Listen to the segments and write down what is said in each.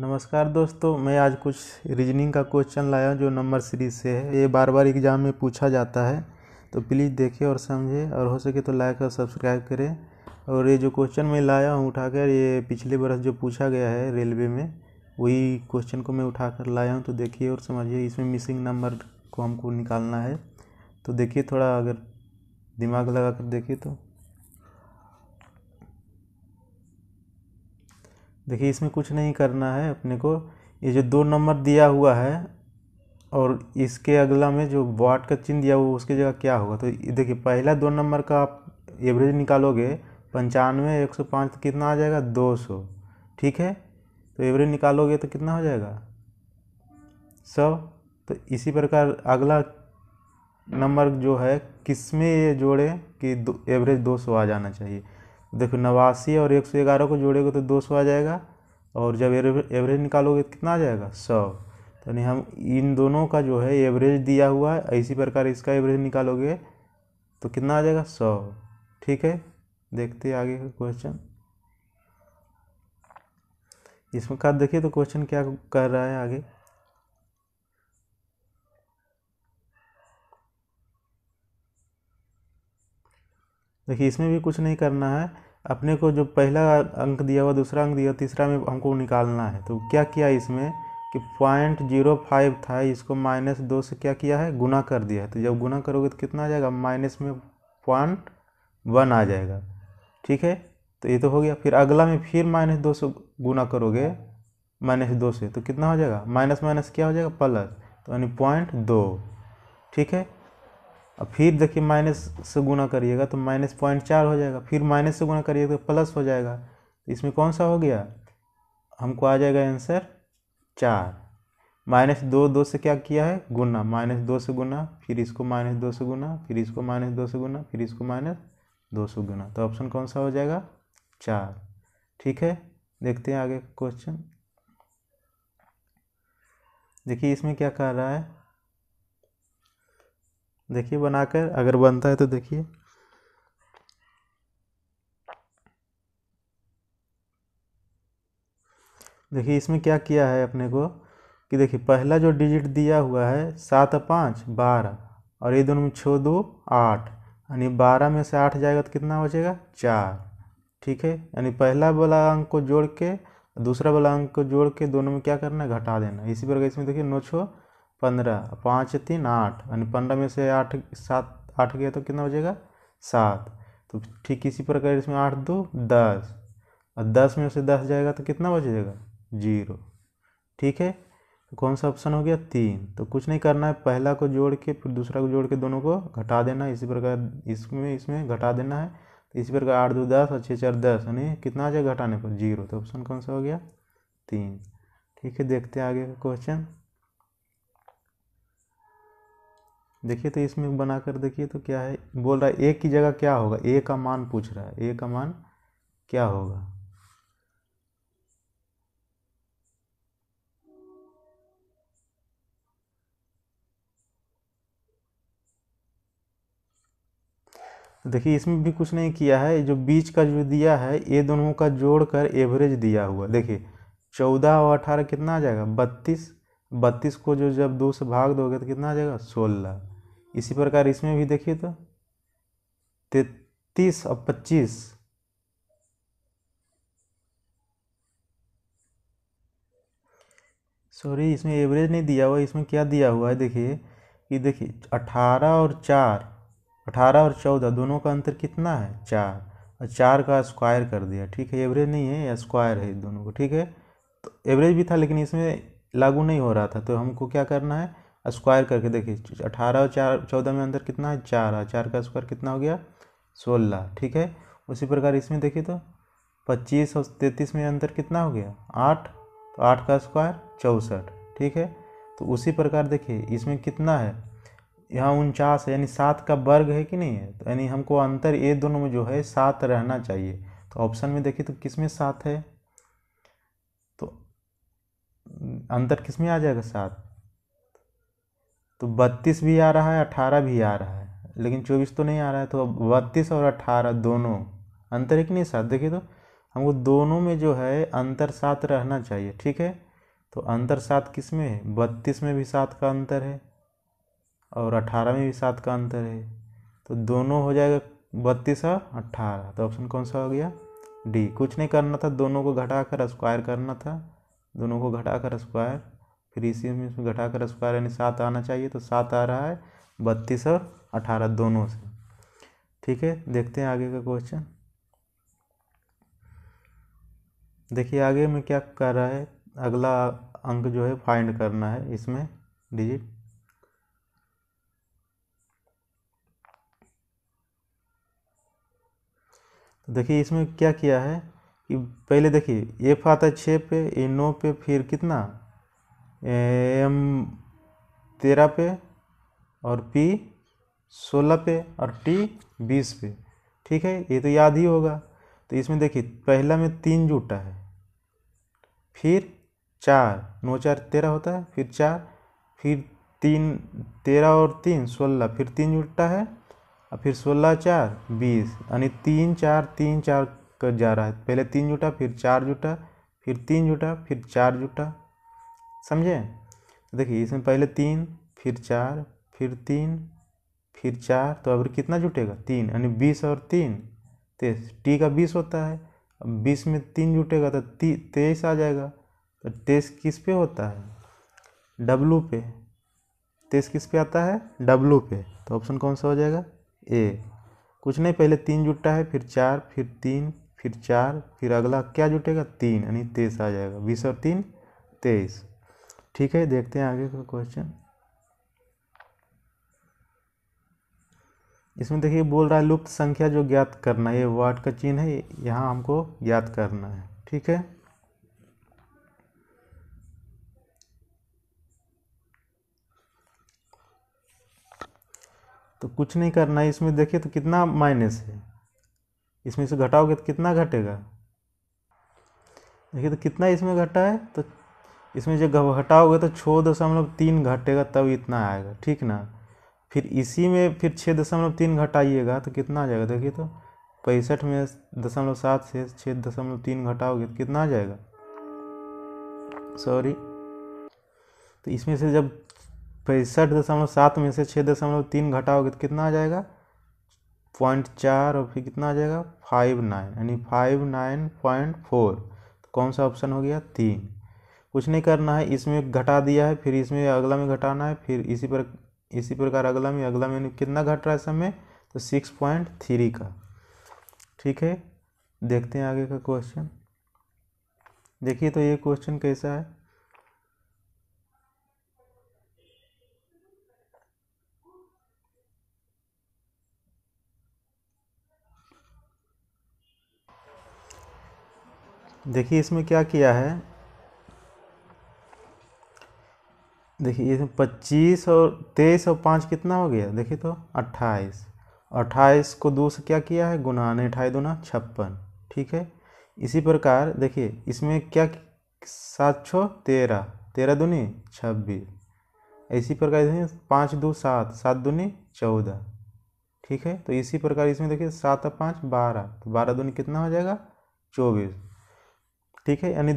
नमस्कार दोस्तों मैं आज कुछ रीजनिंग का क्वेश्चन लाया हूँ जो नंबर सीरीज से है ये बार बार एग्ज़ाम में पूछा जाता है तो प्लीज़ देखें और समझे और हो सके तो लाइक और सब्सक्राइब करें और ये जो क्वेश्चन मैं लाया हूँ उठाकर ये पिछले बरस जो पूछा गया है रेलवे में वही क्वेश्चन को मैं उठा कर लाया हूँ तो देखिए और समझिए इसमें मिसिंग नंबर को हमको निकालना है तो देखिए थोड़ा अगर दिमाग लगा कर देखिए तो देखिए इसमें कुछ नहीं करना है अपने को ये जो दो नंबर दिया हुआ है और इसके अगला में जो वाट का चिन्ह दिया हुआ उसकी जगह क्या होगा तो देखिए पहला दो नंबर का आप एवरेज निकालोगे पंचानवे एक सौ पाँच तो कितना आ जाएगा दो सौ ठीक है तो एवरेज निकालोगे तो कितना हो जाएगा सौ तो इसी प्रकार अगला नंबर जो है किस में ये जोड़े कि एवरेज दो सौ आ जाना चाहिए देखो नवासी और एक सौ ग्यारह को जोड़ेगे तो दो सौ आ जाएगा और जब एवरेज निकालोगे तो कितना आ जाएगा सौ तो नहीं हम इन दोनों का जो है एवरेज दिया हुआ है इसी प्रकार इसका एवरेज निकालोगे तो कितना आ जाएगा सौ ठीक है देखते आगे का क्वेश्चन इसमें का देखिए तो क्वेश्चन क्या कर रहा है आगे देखिए इसमें भी कुछ नहीं करना है अपने को जो पहला अंक दिया हुआ दूसरा अंक दिया तीसरा में हमको निकालना है तो क्या किया इसमें कि पॉइंट जीरो फाइव था इसको माइनस दो से क्या किया है गुना कर दिया है तो जब गुना करोगे तो कितना आ जाएगा माइनस में पॉइंट वन आ जाएगा ठीक है तो ये तो हो गया फिर अगला में फिर माइनस दो से गुना करोगे माइनस दो से तो कितना हो जाएगा माइनस माइनस क्या हो जाएगा प्लस तो यानी पॉइंट दो ठीक है और फिर देखिए माइनस से गुना करिएगा तो माइनस पॉइंट चार हो जाएगा फिर माइनस से गुना करिएगा तो प्लस हो जाएगा तो इसमें कौन सा हो गया हमको आ जाएगा आंसर चार माइनस दो दो से क्या किया है गुना माइनस दो से गुना फिर इसको माइनस दो से गुना फिर इसको माइनस दो से गुना फिर इसको माइनस दो से गुना तो ऑप्शन कौन सा हो जाएगा चार ठीक है देखते हैं आगे क्वेश्चन देखिए इसमें क्या कह रहा है देखिए बनाकर अगर बनता है तो देखिए देखिए इसमें क्या किया है अपने को कि देखिए पहला जो डिजिट दिया हुआ है सात पाँच बारह और ये दोनों में छो दो आठ यानी बारह में से आठ जाएगा तो कितना बचेगा चार ठीक है यानी पहला वाला अंक को जोड़ के दूसरा वाला अंक को जोड़ के दोनों में क्या करना है घटा देना इसी प्रकार इसमें देखिए नौ छो पंद्रह पाँच तीन आठ यानी पंद्रह में से आठ सात आठ गया तो कितना हो जाएगा सात तो ठीक इसी प्रकार इसमें आठ दो दस और दस में से दस जाएगा तो कितना बच जाएगा जीरो ठीक है तो कौन सा ऑप्शन हो गया तीन तो कुछ नहीं करना है पहला को जोड़ के फिर दूसरा को जोड़ के दोनों को घटा देना है इसी प्रकार इसमें इसमें घटा देना है तो इसी प्रकार आठ दो दस और छः चार दस यानी कितना आ जाएगा घटाने पर जीरो तो ऑप्शन कौन सा हो गया तीन ठीक है देखते हैं आगे का क्वेश्चन देखिए तो इसमें बना कर देखिए तो क्या है बोल रहा है ए की जगह क्या होगा ए का मान पूछ रहा है ए का मान क्या होगा तो देखिए इसमें भी कुछ नहीं किया है जो बीच का जो दिया है ये दोनों का जोड़ कर एवरेज दिया हुआ देखिए चौदह और अठारह कितना आ जाएगा बत्तीस बत्तीस को जो जब दो से भाग दोगे तो कितना आ जाएगा सोलह इसी प्रकार इसमें भी देखिए तो तैतीस और पच्चीस सॉरी इसमें एवरेज नहीं दिया हुआ इसमें क्या दिया हुआ है देखिए कि देखिए अठारह और चार अठारह और चौदह दोनों का अंतर कितना है चार और चार का स्क्वायर कर दिया ठीक है एवरेज नहीं है या स्क्वायर है दोनों को ठीक है तो एवरेज भी था लेकिन इसमें लागू नहीं हो रहा था तो हमको क्या करना है स्क्वायर करके देखिए अठारह और चार चौदह में अंदर कितना है चार है चार का स्क्वायर कितना हो गया सोलह ठीक है उसी प्रकार इसमें देखिए तो पच्चीस और तैंतीस में अंतर कितना हो गया आठ तो आठ का स्क्वायर चौंसठ ठीक है तो उसी प्रकार देखिए इसमें कितना है यहाँ उनचास है यानी सात का वर्ग है कि नहीं है तो यानी हमको अंतर ये दोनों में जो है सात रहना चाहिए तो ऑप्शन में देखिए तो किस में सात है तो अंतर किस में आ जाएगा सात तो बत्तीस भी आ रहा है अठारह भी आ रहा है लेकिन चौबीस तो नहीं आ रहा है तो बत्तीस और अट्ठारह दोनों अंतर एक नहीं साथ देखिए तो हमको दोनों में जो है अंतर साथ रहना चाहिए ठीक है तो अंतर सात किस में है बत्तीस में भी सात का अंतर है और अठारह में भी सात का अंतर है तो दोनों हो जाएगा बत्तीस और अट्ठारह तो ऑप्शन कौन सा हो गया डी कुछ नहीं करना था दोनों को घटाकर स्क्वायर करना था दोनों को घटाकर स्क्वायर फिर इसी में इसमें घटाकर स्क्वायर यानी सात आना चाहिए तो सात आ रहा है बत्तीस और अठारह दोनों से ठीक है देखते हैं आगे का क्वेश्चन देखिए आगे में क्या कर रहा है अगला अंक जो है फाइंड करना है इसमें डिजिट तो देखिए इसमें क्या किया है कि पहले देखिए एफ आता है छः पे ए नौ पे फिर कितना एम तेरह पे और पी सोलह पे और टी बीस पे ठीक है ये तो याद ही होगा तो इसमें देखिए पहला में तीन जुटा है फिर चार नौ चार तेरह होता है फिर चार फिर तीन तेरह और तीन सोलह फिर तीन जुटा है और फिर सोलह चार बीस यानी तीन चार तीन चार कर जा रहा है पहले तीन जुटा फिर चार जुटा फिर तीन जुटा फिर चार जुटा समझे तो देखिए इसमें पहले तीन फिर चार फिर तीन फिर चार तो अब कितना जुटेगा तीन यानी बीस और तीन तेईस तो टी का बीस होता है अब बीस में तीन जुटेगा तो ती तेईस आ जाएगा तो तेईस किस पे होता है डब्लू पे तेईस किस पे आता है डब्लू पे तो ऑप्शन कौन सा हो जाएगा ए कुछ नहीं पहले तीन जुटा है फिर चार फिर तीन फिर चार फिर अगला क्या जुटेगा तीन यानी तेईस आ जाएगा बीस और तीन तेईस ठीक है देखते हैं आगे का क्वेश्चन इसमें देखिए बोल रहा है लुप्त संख्या जो ज्ञात करना है ये वाट का चिन्ह है यहाँ हमको ज्ञात करना है ठीक है तो कुछ नहीं करना है इसमें देखिए तो कितना माइनस है इसमें से घटाओगे तो कितना घटेगा देखिए तो कितना इसमें घटा है तो इसमें जब घटाओगे तो छः दशमलव तीन घटेगा तब इतना आएगा ठीक ना फिर इसी में फिर छः दशमलव तीन घटाइएगा तो कितना आ जाएगा देखिए तो पैंसठ में दशमलव सात से छः दशमलव तीन घटाओगे तो कितना आ जाएगा सॉरी तो इसमें से जब पैंसठ दशमलव सात में से छः दशमलव तीन घटाओगे तो कितना आ जाएगा पॉइंट चार और फिर कितना आ जाएगा फाइव नाइन यानी फाइव नाइन पॉइंट फोर तो कौन सा ऑप्शन हो गया तीन कुछ नहीं करना है इसमें घटा दिया है फिर इसमें अगला में घटाना है फिर इसी पर इसी प्रकार अगला में अगला में कितना घट रहा है समय तो सिक्स पॉइंट थ्री का ठीक है देखते हैं आगे का क्वेश्चन देखिए तो ये क्वेश्चन कैसा है देखिए इसमें क्या किया है देखिए इसमें तो पच्चीस और तेईस और पाँच कितना हो गया देखिए तो अट्ठाईस अट्ठाईस को दो से क्या किया है गुना ने अठाई दूना छप्पन ठीक है इसी प्रकार देखिए इसमें क्या सात छः तेरह तेरह दूनी छब्बीस इसी प्रकार इसमें पाँच दो सात सात दूनी चौदह ठीक है तो इसी प्रकार इसमें देखिए सात और पाँच बारह तो बारह दूनी कितना हो जाएगा चौबीस ठीक है यानी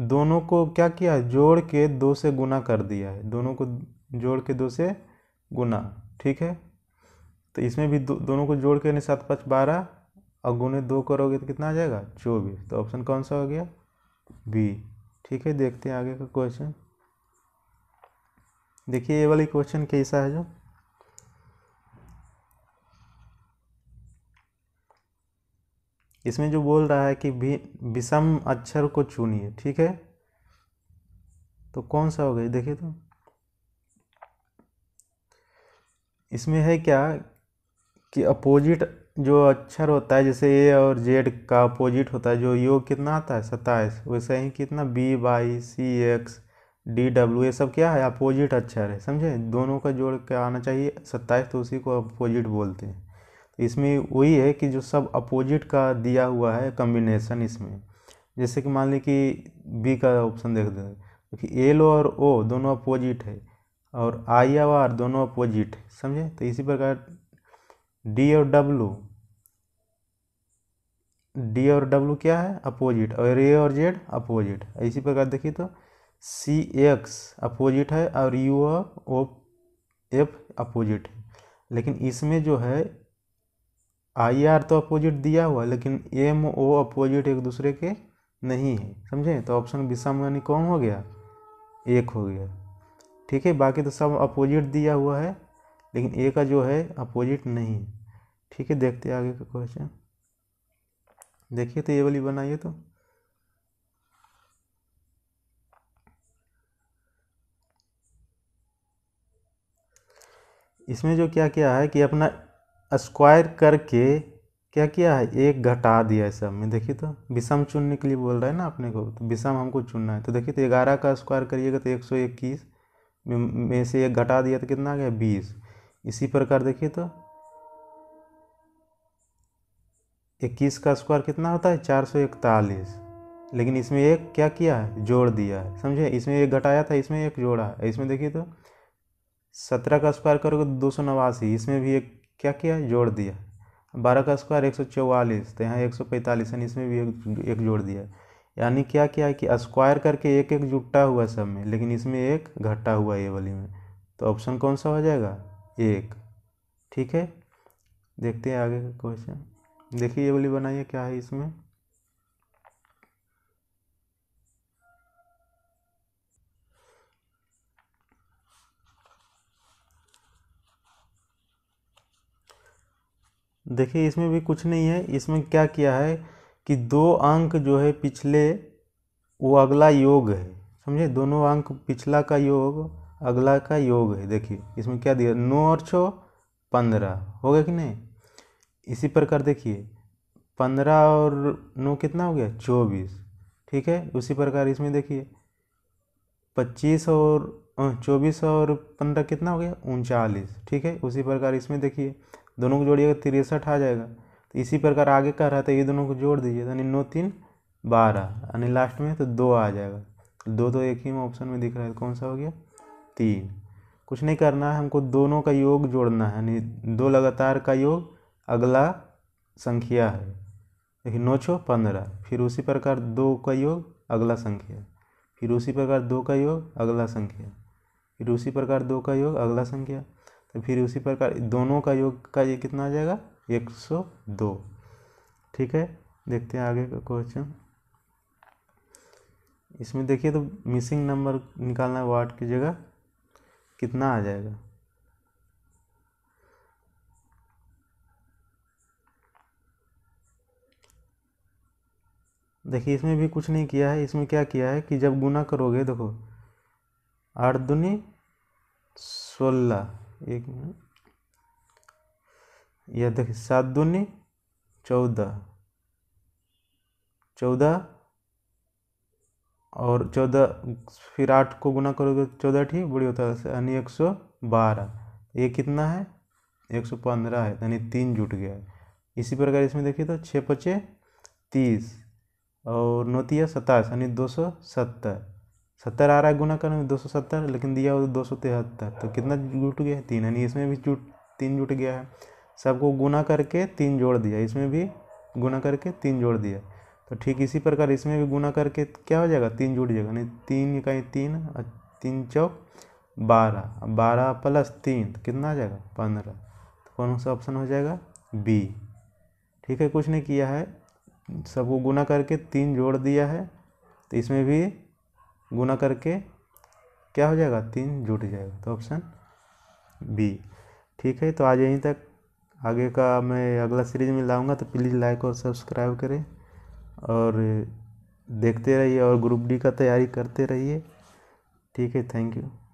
दोनों को क्या किया जोड़ के दो से गुना कर दिया है दोनों को जोड़ के दो से गुना ठीक है तो इसमें भी दो, दोनों को जोड़ के सात पाँच बारह और गुने दो करोगे तो कितना आ जाएगा चौबीस तो ऑप्शन कौन सा हो गया बी ठीक है देखते हैं आगे का क्वेश्चन देखिए ये वाली क्वेश्चन कैसा है जो इसमें जो बोल रहा है कि भी विषम अक्षर को चुनिए ठीक है तो कौन सा हो गई देखिए तो इसमें है क्या कि अपोजिट जो अक्षर होता है जैसे ए और जेड का अपोजिट होता है जो योग कितना आता है सत्ताईस वैसे ही कितना B by C X D W ये सब क्या है अपोजिट अक्षर है समझे दोनों का जोड़ के आना चाहिए सत्ताईस तो उसी को अपोजिट बोलते हैं तो इसमें वही है कि जो सब अपोजिट का दिया हुआ है कम्बिनेसन इसमें जैसे कि मान लें कि बी का ऑप्शन देख दें क्योंकि एल और ओ दोनों अपोजिट है और आई या आर दोनों अपोजिट है समझे तो इसी प्रकार डी और डब्लू डी और डब्लू क्या है अपोजिट और ए और जेड अपोजिट इसी प्रकार देखिए तो सी एक्स अपोजिट है और यू और ओ एफ अपोजिट है लेकिन इसमें जो है आई आर तो अपोजिट दिया हुआ लेकिन एम ओ अपोजिट एक दूसरे के नहीं है समझे तो ऑप्शन विषम यानी कौन हो गया एक हो गया ठीक है बाकी तो सब अपोजिट दिया हुआ है लेकिन ए का जो है अपोजिट नहीं ठीक है देखते आगे का क्वेश्चन देखिए तो ये वाली बनाइए तो इसमें जो क्या क्या है कि अपना स्क्वायर करके क्या किया है एक घटा दिया है सब में देखिए तो विषम चुनने के लिए बोल रहा है ना अपने को तो विषम हमको चुनना है तो देखिए तो ग्यारह का स्क्वायर करिएगा तो एक सौ इक्कीस में से एक घटा दिया तो कितना आ गया बीस इसी प्रकार देखिए तो इक्कीस का स्क्वायर कितना होता है चार सौ इकतालीस लेकिन इसमें एक क्या किया है जोड़ दिया है समझे इसमें एक घटाया था इसमें एक जोड़ा इसमें देखिए तो सत्रह का स्क्वायर करोगे तो दो सौ नवासी इसमें भी एक क्या किया जोड़ दिया बारह का स्क्वायर एक सौ चौवालीस तो यहाँ एक सौ पैंतालीस यानी इसमें भी एक एक जोड़ दिया यानी क्या किया है कि स्क्वायर करके एक एक जुटा हुआ सब में लेकिन इसमें एक घटा हुआ ये वाली में तो ऑप्शन कौन सा हो जाएगा एक ठीक है देखते हैं आगे का क्वेश्चन देखिए ये वाली बनाइए क्या है इसमें देखिए इसमें भी कुछ नहीं है इसमें क्या किया है कि दो अंक जो है पिछले वो अगला योग है समझे दोनों अंक पिछला का योग अगला का योग है देखिए इसमें क्या दिया नौ और छः पंद्रह हो गया कि नहीं इसी प्रकार देखिए पंद्रह और नौ कितना हो गया चौबीस ठीक है उसी प्रकार इसमें देखिए पच्चीस और चौबीस और पंद्रह कितना हो गया उनचालीस ठीक है उसी प्रकार इसमें देखिए दोनों को जोड़िएगा तिरसठ आ जाएगा तो इसी प्रकार आगे कह रहा था ये दोनों को जोड़ दीजिए तो यानी नौ तीन बारह यानी लास्ट में तो दो आ जाएगा तो दो तो एक ही में ऑप्शन में दिख रहा है तो कौन सा हो गया तीन कुछ नहीं करना है हमको दोनों का योग जोड़ना है यानी दो लगातार का योग अगला संख्या है देखिए नौ छो पंद्रह फिर उसी प्रकार दो का योग अगला संख्या फिर उसी प्रकार दो का योग अगला संख्या फिर उसी प्रकार दो का योग अगला संख्या तो फिर उसी प्रकार दोनों का योग का ये कितना आ जाएगा एक सौ दो ठीक है देखते हैं आगे का क्वेश्चन इसमें देखिए तो मिसिंग नंबर निकालना है वाट की जगह कितना आ जाएगा देखिए इसमें भी कुछ नहीं किया है इसमें क्या किया है कि जब गुना करोगे देखो आठ दुनी सोलह एक मिनट यह देखिए सात दूनी चौदह चौदह और चौदह फिर आठ को गुना करोगे तो चौदह ठीक बड़ी होता है तो, यानी एक सौ बारह ये कितना है एक सौ पंद्रह है यानी तीन जुट गया है इसी प्रकार इसमें देखिए तो छः पचे तीस और नौतिया सत्ताईस यानी दो सौ सत्तर सत्तर आ रहा है गुना करने में दो सौ सत्तर लेकिन दिया हुआ तो दो सौ तिहत्तर तो कितना जुट गया तीन यानी इसमें भी जुट तीन जुट गया है सबको गुना करके तीन जोड़ दिया इसमें भी गुना करके तीन जोड़ दिया तो ठीक इसी प्रकार इसमें भी गुना करके क्या हो जाएगा तीन जुट जाएगा यानी तीन इकाई तीन तीन चौक बारह बारह प्लस तीन तो कितना आ जाएगा पंद्रह तो कौन सा ऑप्शन हो जाएगा बी ठीक है कुछ नहीं किया है सबको गुना करके तीन जोड़ दिया है तो इसमें भी गुना करके क्या हो जाएगा तीन जुट जाएगा तो ऑप्शन बी ठीक है तो आज यहीं तक आगे का मैं अगला सीरीज में लाऊंगा तो प्लीज़ लाइक और सब्सक्राइब करें और देखते रहिए और ग्रुप डी का तैयारी करते रहिए ठीक है थैंक यू